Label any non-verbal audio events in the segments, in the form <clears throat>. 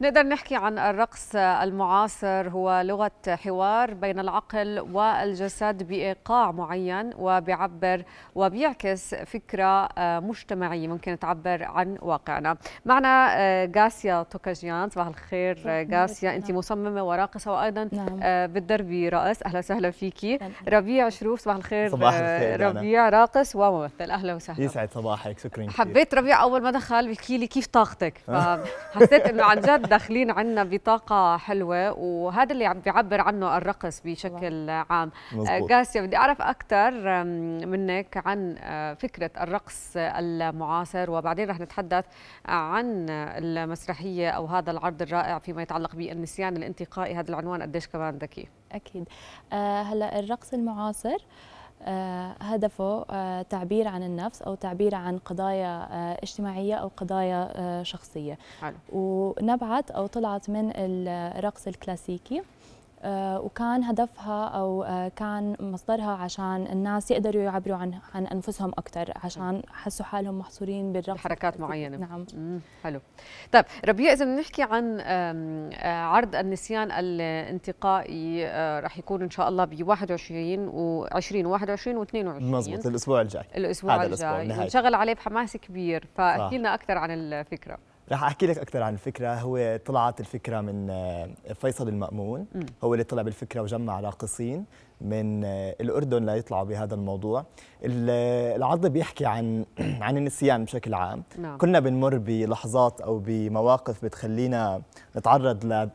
نقدر نحكي عن الرقص المعاصر هو لغة حوار بين العقل والجسد بإيقاع معين وبيعبر وبيعكس فكرة آه، مجتمعية ممكن تعبر عن واقعنا معنا آه، غاسيا توكاجيان صباح الخير آه، غاسيا أنت نعم. مصممة وراقصة وأيضا بتدربي نعم. بالدربي رقص أهلا وسهلا فيكي ربيع شروف صباح الخير صباح الخير ربيع أنا. راقص وممثل أهلا وسهلا يسعد صباحك شكرا حبيت ربيع أول ما دخل بيحكي لي كيف طاقتك <laughs> فحسيت إنه عن جد داخلين عنا بطاقة حلوة وهذا اللي عم بيعبر عنه الرقص بشكل عام مزبوط. جاسيا آه، بدي أعرف أكثر منك عن آه، فكرة الرقص المعاصر وبعدين رح نتحدث عن المسرحية أو هذا العرض الرائع فيما يتعلق بالنسيان الانتقائي هذا العنوان قديش كمان ذكي أكيد آه، هلا الرقص المعاصر آه آه، هدفه آه، تعبير عن النفس او تعبير عن قضايا آه، اجتماعيه او قضايا شخصيه حلو. ونبعت او طلعت من الرقص الكلاسيكي آه، وكان هدفها او آه، كان مصدرها عشان الناس يقدروا يعبروا عن عن انفسهم اكثر عشان حسوا حالهم محصورين بالرفض بحركات معينه نعم مم. حلو طيب ربيع اذا بنحكي عن آه، عرض النسيان الانتقائي رح يكون ان شاء الله ب 21 و20 21 و22 مضبوط الاسبوع الجاي الاسبوع هذا الجاي الاسبوع عليه بحماس كبير فاحكي لنا اكثر عن الفكره راح احكي لك اكثر عن الفكره هو طلعت الفكره من آه، فيصل المامون هو اللي طلع بالفكره وجمع راقصين من آه، الاردن ليطلعوا بهذا الموضوع آه، العرض بيحكي عن <clears throat> عن النسيان بشكل عام نعم. كلنا بنمر بلحظات او بمواقف بتخلينا نتعرض ل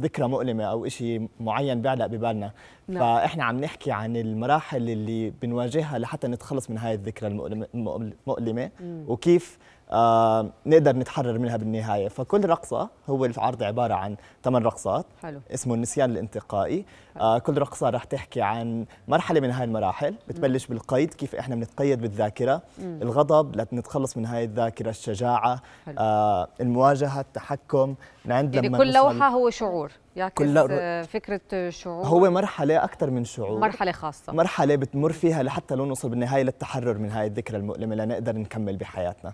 ذكرى مؤلمة أو شيء معين بيعلق ببالنا نعم. فاحنا عم نحكي عن المراحل اللي بنواجهها لحتى نتخلص من هاي الذكرى المؤلمه مم. وكيف آه نقدر نتحرر منها بالنهايه فكل رقصه هو العرض عباره عن ثمان رقصات حلو. اسمه النسيان الانتقائي آه كل رقصه رح تحكي عن مرحله من هاي المراحل بتبلش مم. بالقيد كيف احنا بنتقيد بالذاكره مم. الغضب لنتخلص من هاي الذاكره الشجاعه حلو. آه المواجهه التحكم عند يعني كل لوحه هو شعور يعكس كل فكره شعور هو مرحله اكثر من شعور مرحله خاصه مرحله بتمر فيها لحتى لو نوصل بالنهايه للتحرر من هاي الذكرى المؤلمه لنقدر نكمل بحياتنا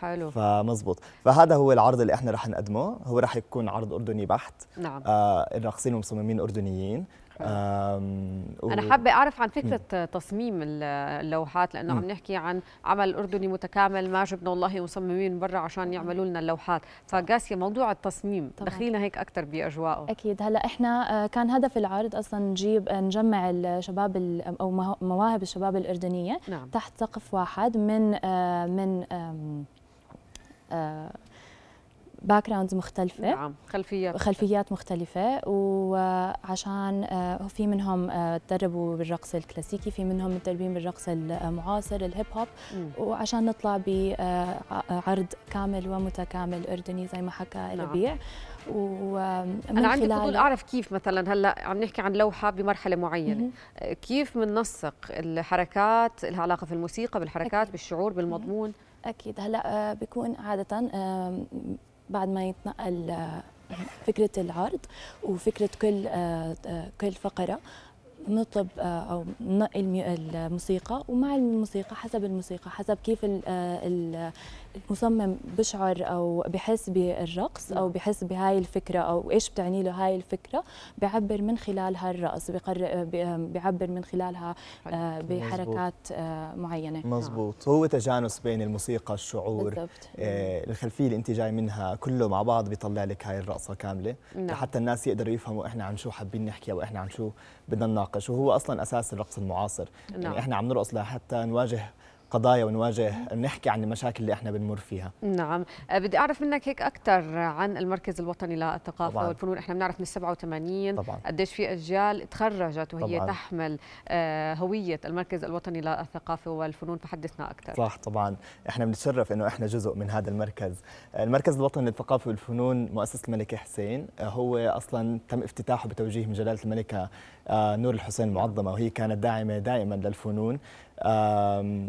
حلو فمزبوط فهذا هو العرض اللي احنا رح نقدمه هو رح يكون عرض اردني بحت نعم آه الراقصين والمصممين اردنيين و... انا حابه اعرف عن فكره م. تصميم اللوحات لانه م. عم نحكي عن عمل اردني متكامل ما جبنا والله مصممين برا عشان يعملوا لنا اللوحات فقاسيه موضوع التصميم دخلينا هيك اكثر باجواءه اكيد هلا احنا آه، كان هدف العرض اصلا نجيب آه، نجمع الشباب او مواهب الشباب الاردنيه نعم. تحت سقف واحد من آه، من باك جراوندز مختلفه نعم خلفيات خلفيات مختلفه وعشان آه، في منهم آه، تدربوا بالرقص الكلاسيكي في منهم متدربين بالرقص المعاصر آه، الهيب هوب وعشان نطلع بعرض كامل ومتكامل اردني زي ما حكى نعم. الربيع نعم. ومن انا عندي فضول اعرف كيف مثلا هلا عم نحكي عن لوحه بمرحله معينه -م. كيف بننسق الحركات لها علاقه في الموسيقى بالحركات أكيد. بالشعور بالمضمون اكيد هلا بيكون عاده بعد ما يتنقل آه، فكره العرض وفكره كل آه، آه، كل فقره نطب آه، او ننقي الموسيقى ومع الموسيقى حسب الموسيقى حسب كيف آه، المصمم بشعر او بحس بالرقص او نعم. بحس بهاي الفكره او ايش بتعني له هاي الفكره بعبر من خلالها الرقص بيعبر من خلالها آه، بحركات معينه مزبوط نعم. هو تجانس بين الموسيقى الشعور بالضبط. نعم. الخلفيه اللي انت جاي منها كله مع بعض بيطلع لك هاي الرقصه كامله نعم. لحتى الناس يقدروا يفهموا احنا عن شو حابين نحكي او احنا عن شو بدنا نناقش نناقش وهو اصلا اساس الرقص المعاصر يعني نعم. يعني احنا عم نرقص لحتى نواجه قضايا ونواجه نحكي عن المشاكل اللي احنا بنمر فيها نعم أه، بدي اعرف منك هيك اكثر عن المركز الوطني للثقافه طبعاً. والفنون احنا بنعرف من 87 طبعاً. قديش في اجيال تخرجت وهي طبعاً. تحمل أه، هويه المركز الوطني للثقافه والفنون فحدثنا اكثر صح طبعا احنا بنتشرف انه احنا جزء من هذا المركز المركز الوطني للثقافه والفنون مؤسسه الملك حسين هو اصلا تم افتتاحه بتوجيه من جلاله الملكه أه، نور الحسين المعظمه وهي كانت داعمه دائما للفنون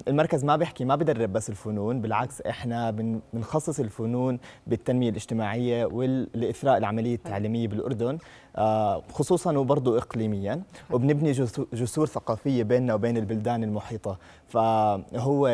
المركز ما بيحكي ما بدرب بس الفنون بالعكس احنا بنخصص الفنون بالتنميه الاجتماعيه والاثراء العمليه التعليميه بالاردن آه، خصوصا وبرضه إقليميا وبنبني جسور ثقافية بيننا وبين البلدان المحيطة فهو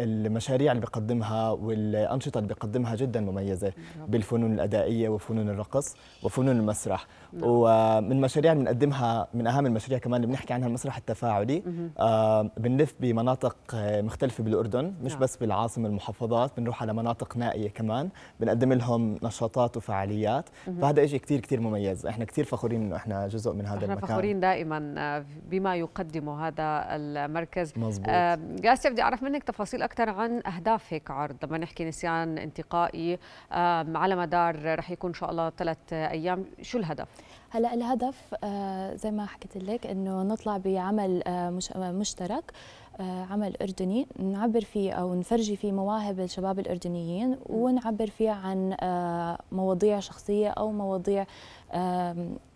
المشاريع اللي بقدمها والأنشطة اللي بقدمها جدا مميزة بالفنون الأدائية وفنون الرقص وفنون المسرح نعم. ومن المشاريع اللي بنقدمها من أهم المشاريع كمان اللي بنحكي عنها المسرح التفاعلي آه، بنلف بمناطق آه، مختلفة بالأردن مش نعم. بس بالعاصمة المحافظات بنروح على مناطق نائية كمان بنقدم لهم نشاطات وفعاليات فهذا شيء كثير كثير مميز احنا كثير فخورين انه احنا جزء من هذا احنا المكان فخورين دائما آه، بما يقدمه هذا المركز مظبوط آه ياسر بدي اعرف منك تفاصيل اكثر عن اهداف هيك عرض لما نحكي نسيان انتقائي آه على مدار رح يكون ان شاء الله ثلاث ايام شو الهدف هلا الهدف آه، زي ما حكيت لك انه نطلع بعمل آه، آه، مشترك عمل اردني نعبر فيه او نفرجي فيه مواهب الشباب الاردنيين ونعبر فيه عن مواضيع شخصيه او مواضيع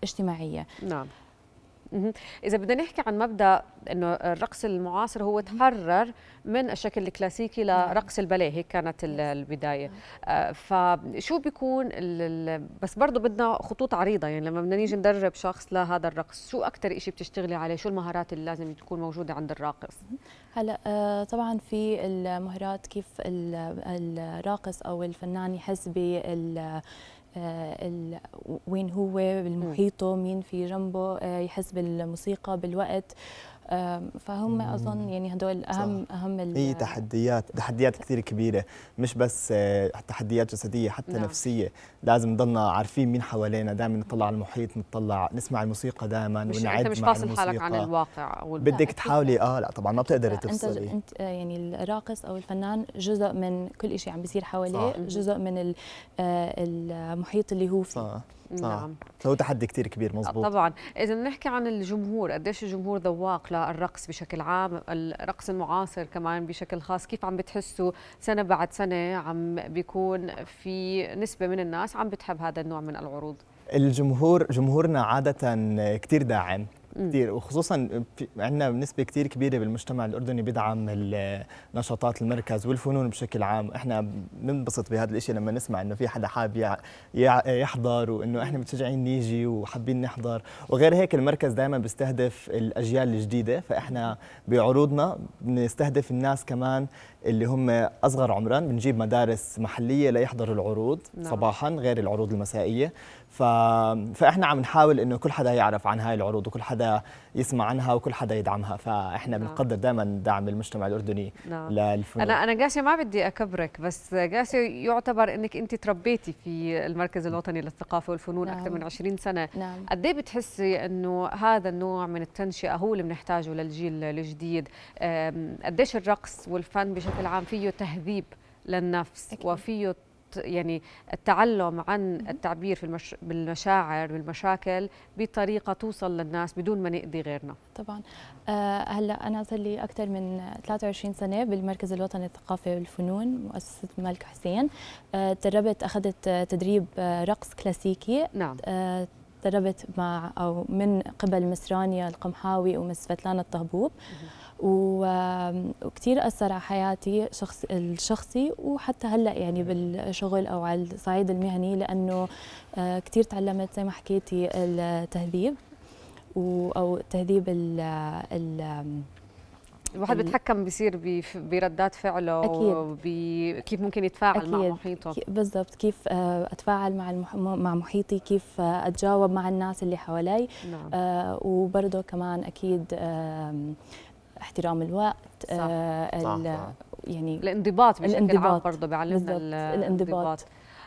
اجتماعيه نعم اذا بدنا نحكي عن مبدا انه الرقص المعاصر هو تحرر من الشكل الكلاسيكي لرقص نعم. الباليه هيك كانت البدايه نعم. آه، فشو بيكون بس برضه بدنا خطوط عريضه يعني لما بدنا نيجي ندرب شخص لهذا الرقص شو اكثر شيء بتشتغلي عليه شو المهارات اللي لازم تكون موجوده عند الراقص هلا آه، طبعا في المهارات كيف الراقص او الفنان يحس بال آه، وين هو بالمحيطه مين في جنبه آه، يحس بالموسيقى بالوقت فهم اظن يعني هدول اهم صح. اهم هي تحديات تحديات كثير كبيره مش بس آه، تحديات جسديه حتى نعم. نفسيه لازم نضلنا عارفين مين حوالينا دائما نطلع على المحيط نطلع نسمع الموسيقى دائما ونعد مش فاصل حالك عن الواقع أو بدك تحاولي اه لا طبعا ما بتقدري تفصلي انت, انت آه، يعني الراقص او الفنان جزء من كل شيء عم بيصير حواليه جزء من آه، المحيط اللي هو فيه صح. نعم هو تحدي كثير كبير مزبوط طبعا اذا نحكي عن الجمهور قديش الجمهور ذواق للرقص بشكل عام الرقص المعاصر كمان بشكل خاص كيف عم بتحسوا سنه بعد سنه عم بيكون في نسبه من الناس عم بتحب هذا النوع من العروض الجمهور جمهورنا عادة كتير داعم كثير وخصوصا عندنا نسبه كثير كبيره بالمجتمع الاردني بدعم نشاطات المركز والفنون بشكل عام احنا بننبسط بهذا الشيء لما نسمع انه في حدا حاب يحضر وانه احنا متشجعين نيجي وحابين نحضر وغير هيك المركز دائما بيستهدف الاجيال الجديده فاحنا بعروضنا بنستهدف الناس كمان اللي هم اصغر عمرا بنجيب مدارس محليه ليحضروا العروض نعم. صباحا غير العروض المسائيه ف... فاحنا عم نحاول انه كل حدا يعرف عن هاي العروض وكل حدا حدا يسمع عنها وكل حدا يدعمها فاحنا نعم. بنقدر دائما دعم المجتمع الاردني نعم. للفنون انا انا قاسي ما بدي اكبرك بس قاسي يعتبر انك انت تربيتي في المركز الوطني للثقافه والفنون نعم. اكثر من 20 سنه نعم. قد ايه بتحسي انه هذا النوع من التنشئه هو اللي بنحتاجه للجيل الجديد قديش الرقص والفن بشكل عام فيه تهذيب للنفس أكيد. وفيه يعني التعلم عن التعبير في المش... بالمشاعر والمشاكل بطريقه توصل للناس بدون ما نأذي غيرنا طبعا أه هلا انا صار لي اكثر من 23 سنه بالمركز الوطني للثقافه والفنون مؤسسه الملك حسين أه تدربت اخذت تدريب آه، رقص كلاسيكي نعم أه تدربت مع او من قبل مسرانيا القمحاوي ومس فتلان الطهبوب وكثير أثر على حياتي شخص الشخصي وحتى هلأ يعني بالشغل أو على الصعيد المهني لأنه آه، كثير تعلمت زي ما حكيتي التهذيب أو تهذيب ال ال الواحد بيتحكم بصير بردات فعله أكيد. كيف ممكن يتفاعل أكيد. مع محيطه بالضبط كيف آه، اتفاعل مع مع محيطي كيف آه، اتجاوب مع الناس اللي حوالي نعم. وبرضه كمان اكيد احترام الوقت صح. آه صح. يعني الانضباط بشكل الانضباط. عام برضه بيعلمنا الانضباط الانضباط.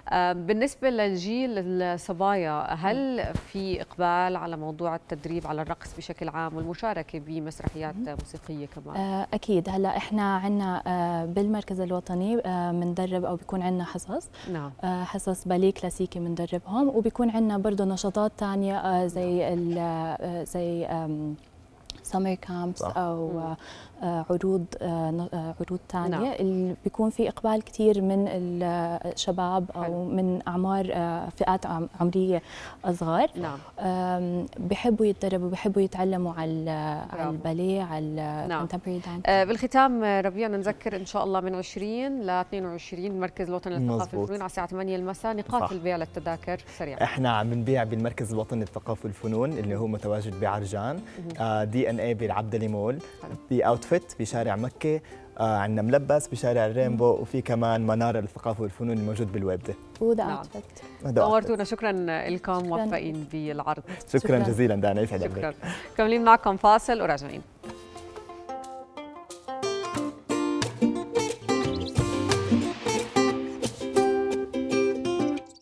آه، بالنسبة للجيل الصبايا هل في إقبال على موضوع التدريب على الرقص بشكل عام والمشاركة بمسرحيات موسيقية كمان؟ آه، أكيد هلا إحنا عنا آه، بالمركز الوطني بندرب أو بيكون عنا حصص نعم. حصص باليه كلاسيكي بندربهم وبيكون عنا برضه نشاطات تانية زي نعم. زي summer camps oh. uh, آه، عروض آه، آه، عروض ثانيه نعم. اللي بيكون في اقبال كثير من الشباب او من اعمار فئات عمريه اصغر نعم. بحبوا يتدربوا بحبوا يتعلموا على نعم. الباليه على نعم. بالختام ربيع نذكر ان شاء الله من 20 ل 22 مركز الوطني للثقافه والفنون على الساعه 8 المساء نقاط البيع للتذاكر سريعا احنا عم نبيع بالمركز الوطني للثقافه والفنون اللي هو متواجد بعرجان دي ان اي بالعبدلي مول اوت في بشارع مكة آه، عندنا ملبس بشارع الرينبو وفي كمان منار الثقافه والفنون الموجود بالويبده وذا نعم. نورتونا شكرا لكم موفقين بالعرض شكرا, شكرا جزيلا دانا يسعدك شكرا كملين معكم فاصل وراجعين